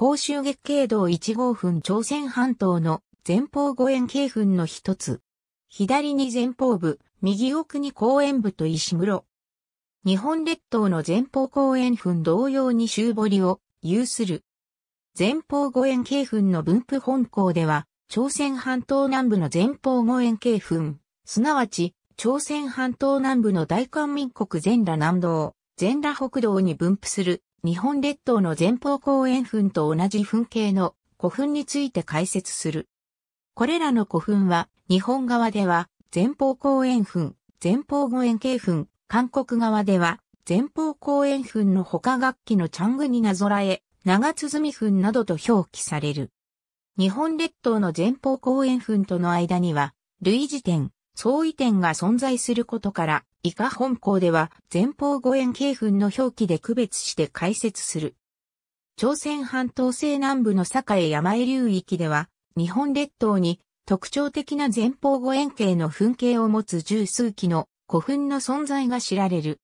甲州月経道1号墳朝鮮半島の前方五円経墳の一つ。左に前方部、右奥に公園部と石室。日本列島の前方公園墳同様に周堀を有する。前方五円経墳の分布本校では、朝鮮半島南部の前方五円経墳、すなわち、朝鮮半島南部の大韓民国全羅南道、全羅北道に分布する日本列島の前方後円墳と同じ墳形の古墳について解説する。これらの古墳は、日本側では、前方後円墳、前方後円形墳、韓国側では、前方後円墳の他楽器のチャングになぞらえ、長鼓墳などと表記される。日本列島の前方後円墳との間には、類似点、相違点が存在することから、以下本校では前方五円系墳の表記で区別して解説する。朝鮮半島西南部の栄山江流域では、日本列島に特徴的な前方五円形の墳形を持つ十数基の古墳の存在が知られる。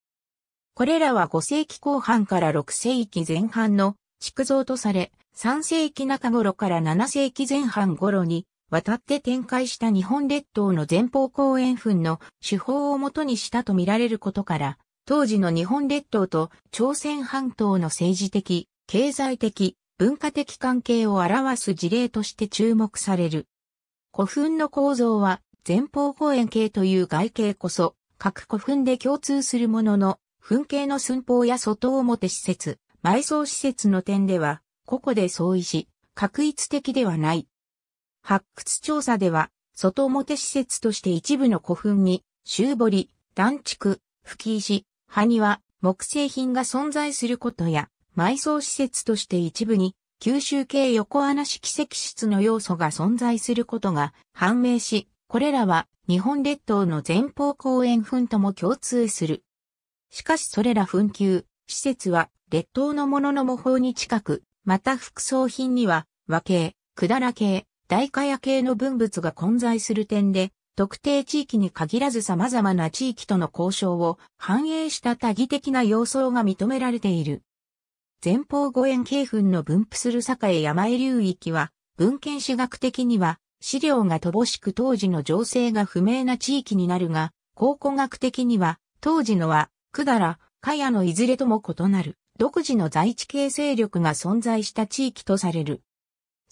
これらは5世紀後半から6世紀前半の築造とされ、3世紀中頃から7世紀前半頃に渡って展開した日本列島の前方後円墳の手法をもとにしたとみられることから、当時の日本列島と朝鮮半島の政治的、経済的、文化的関係を表す事例として注目される。古墳の構造は前方後円形という外形こそ、各古墳で共通するものの、墳形の寸法や外表施設、埋葬施設の点では、個々で相違し、確一的ではない。発掘調査では、外表施設として一部の古墳に、周堀、断築、吹石、埴輪、木製品が存在することや、埋葬施設として一部に、九州系横穴式石室の要素が存在することが判明し、これらは日本列島の前方公園墳とも共通する。しかしそれら墳丘、施設は列島のものの模倣に近く、また副葬品には和系、だら系、大火屋系の文物が混在する点で、特定地域に限らず様々な地域との交渉を反映した多義的な様相が認められている。前方五円系墳の分布する栄山江流域は、文献史学的には、資料が乏しく当時の情勢が不明な地域になるが、考古学的には、当時のは、百済、かやのいずれとも異なる、独自の在地形勢力が存在した地域とされる。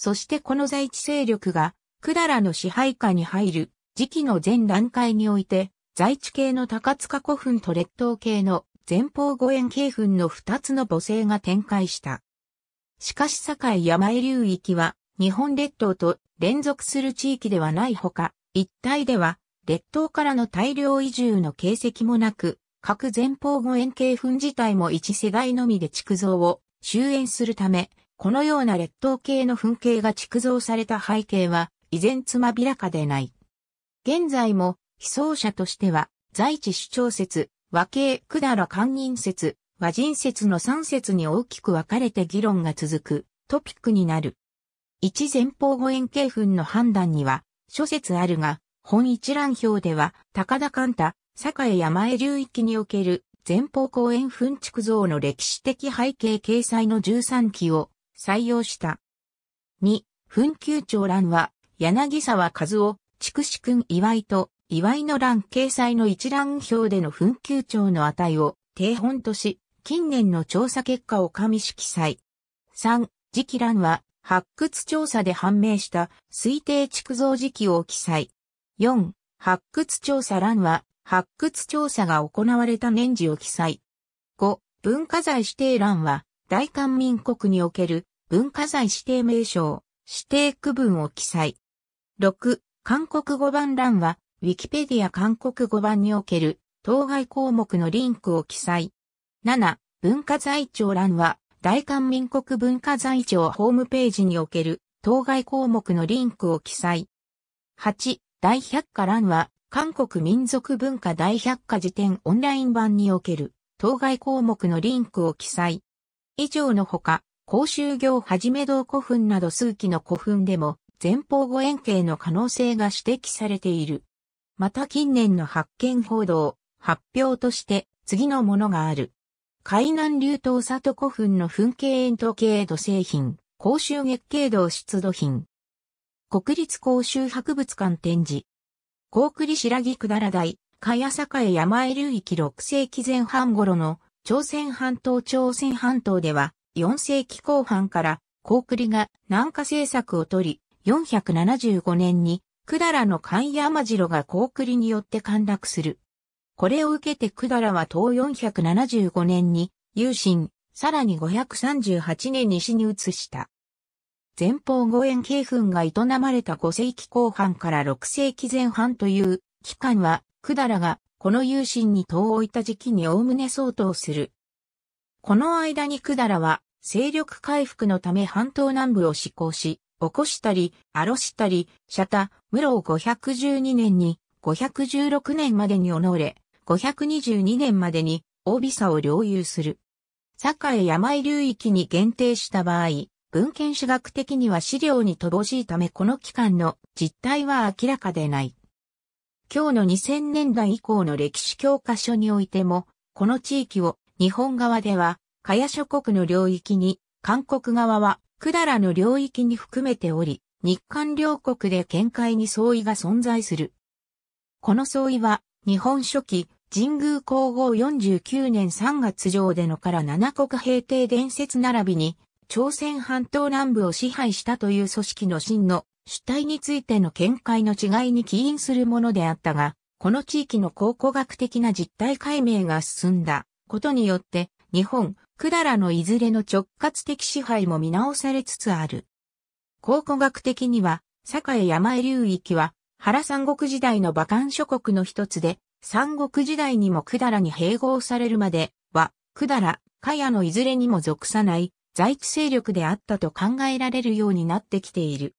そしてこの在地勢力が、百済の支配下に入る、時期の前段階において、在地系の高塚古墳と列島系の前方五円系墳の二つの母性が展開した。しかし境山江流域は、日本列島と連続する地域ではないほか、一帯では、列島からの大量移住の形跡もなく、各前方五円系墳自体も一世代のみで築造を終焉するため、このような列島系の噴景が築造された背景は、依然つまびらかでない。現在も、被葬者としては、在地主張説、和系百済官人説、和人説の3説に大きく分かれて議論が続くトピックになる。一前方後円形墳の判断には諸説あるが、本一覧表では高田寛太、江山江流域における前方後円墳築造の歴史的背景掲載の13期を採用した。2、紛糾長欄は、柳沢和夫、筑紫君岩井と、岩井の欄掲載の一覧表での紛糾長の値を、定本とし、近年の調査結果を加味し記載。3、磁期欄は、発掘調査で判明した推定築造時期を記載。4、発掘調査欄は、発掘調査が行われた年次を記載。5、文化財指定欄は、大韓民国における文化財指定名称、指定区分を記載。6、韓国語版欄は、ウィキペディア韓国語版における、当該項目のリンクを記載。7、文化財庁欄は、大韓民国文化財庁ホームページにおける、当該項目のリンクを記載。8、大百科欄は、韓国民族文化大百科辞典オンライン版における、当該項目のリンクを記載。以上のほか、公衆行はじめ道古墳など数期の古墳でも前方後円形の可能性が指摘されている。また近年の発見報道、発表として次のものがある。海南流島里古墳の墳形円筒形土製品、公衆月形道出土品。国立公衆博物館展示。高栗白木くだら台、坂栄山江流域6世紀前半頃の朝鮮半島朝鮮半島では4世紀後半から、高栗が南下政策を取り、475年に、百済の関屋山城が高栗によって陥落する。これを受けて百済は東475年に、有心、さらに538年西に移した。前方後円慶墳が営まれた5世紀後半から6世紀前半という期間は、百済がこの有心に遠置いた時期におおむね相当する。この間にダラは、勢力回復のため半島南部を施行し、起こしたり、あろしたり、シャタ、室を512年に、516年までにおのれ、522年までに、大尾差を領有する。栄山流域に限定した場合、文献史学的には資料に乏しいためこの期間の実態は明らかでない。今日の2000年代以降の歴史教科書においても、この地域を日本側では、加谷諸国の領域に、韓国側は、百済の領域に含めており、日韓両国で見解に相違が存在する。この相違は、日本初期、神宮皇后49年3月上でのから七国平定伝説並びに、朝鮮半島南部を支配したという組織の真の主体についての見解の違いに起因するものであったが、この地域の考古学的な実態解明が進んだことによって、日本、百済のいずれの直轄的支配も見直されつつある。考古学的には、栄山江流域は、原三国時代の馬漢諸国の一つで、三国時代にも百済に併合されるまでは、百済、かやのいずれにも属さない在地勢力であったと考えられるようになってきている。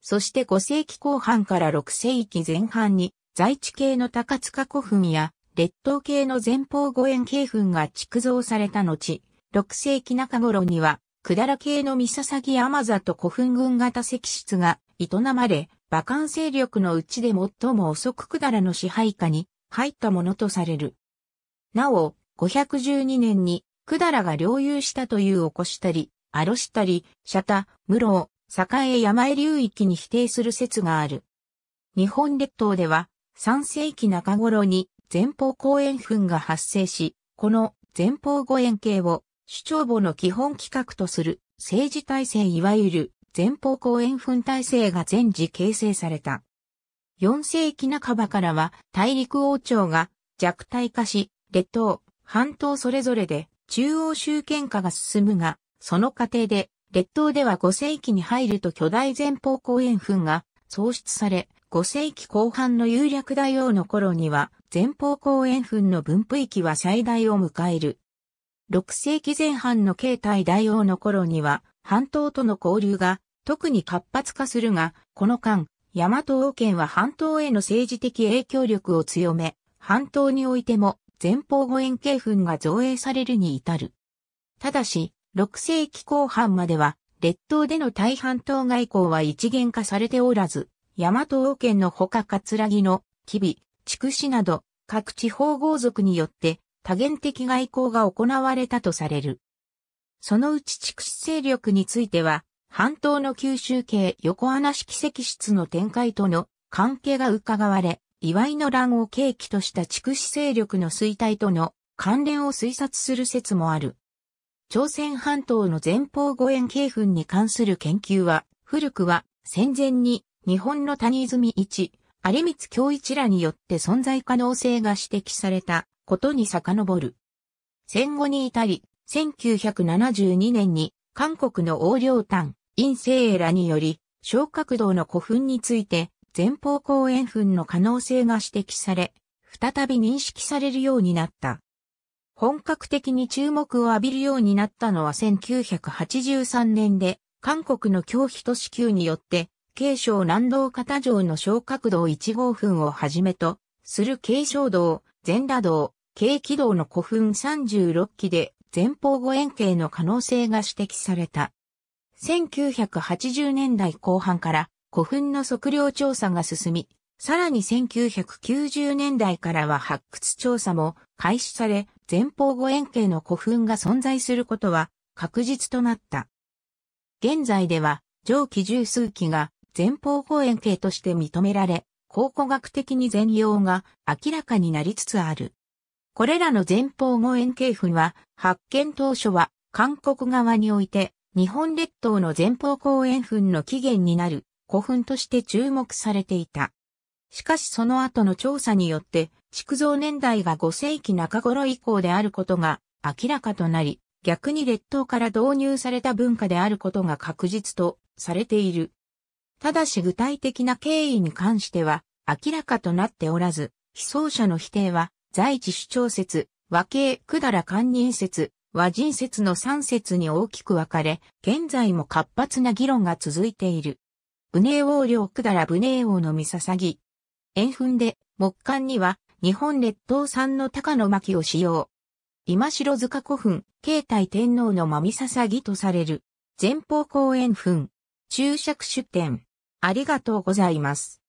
そして5世紀後半から6世紀前半に在地系の高塚古墳や列島系の前方五円系墳が築造された後、6世紀中頃には、くだら系の三笹木山里古墳群型石室が営まれ、馬漢勢力のうちで最も遅くくだらの支配下に入ったものとされる。なお、512年にくだらが領有したという起こしたり、あろしたり、ャ田、室を、栄山江流域に否定する説がある。日本列島では、3世紀中頃に前方後円墳が発生し、この前方後円形を主張母の基本規格とする政治体制いわゆる前方後円墳体制が全時形成された。4世紀半ばからは大陸王朝が弱体化し、列島、半島それぞれで中央集権化が進むが、その過程で列島では5世紀に入ると巨大前方後円墳が創出され、5世紀後半の有略大王の頃には、前方後円墳の分布域は最大を迎える。6世紀前半の慶太大王の頃には、半島との交流が特に活発化するが、この間、大和王権は半島への政治的影響力を強め、半島においても前方後円形墳が造営されるに至る。ただし、6世紀後半までは、列島での大半島外交は一元化されておらず、山東王権のほか葛城の、吉備、筑紫など、各地方豪族によって多元的外交が行われたとされる。そのうち筑紫勢力については、半島の九州系横穴式石室の展開との関係が伺われ、祝いの乱を契機とした筑紫勢力の衰退との関連を推察する説もある。朝鮮半島の前方五円系墳に関する研究は、古くは戦前に日本の谷泉一、有光京一らによって存在可能性が指摘されたことに遡る。戦後に至り、1972年に韓国の王領丹、陰性らにより、小角道の古墳について、前方後円墳の可能性が指摘され、再び認識されるようになった。本格的に注目を浴びるようになったのは1983年で、韓国の教費都市級によって軽症南道片城の小角道1号墳をはじめと、する軽症道、全羅道、軽気道の古墳36基で前方五円形の可能性が指摘された。1980年代後半から古墳の測量調査が進み、さらに1990年代からは発掘調査も開始され、前方五円形の古墳が存在することは確実となった。現在では上記十数基が前方後円形として認められ、考古学的に全容が明らかになりつつある。これらの前方後円形墳は、発見当初は韓国側において、日本列島の前方後円墳の起源になる古墳として注目されていた。しかしその後の調査によって、築造年代が5世紀中頃以降であることが明らかとなり、逆に列島から導入された文化であることが確実とされている。ただし具体的な経緯に関しては明らかとなっておらず、被葬者の否定は、在地主張説、和系くだら堪忍説、和人説の3説に大きく分かれ、現在も活発な議論が続いている。武寧王領くだら武寧王の見捧ぎ。円墳で、木管には、日本列島産の高の巻を使用。今城塚古墳、慶太天皇の間見捧ぎとされる。前方後円墳。注釈出典。ありがとうございます。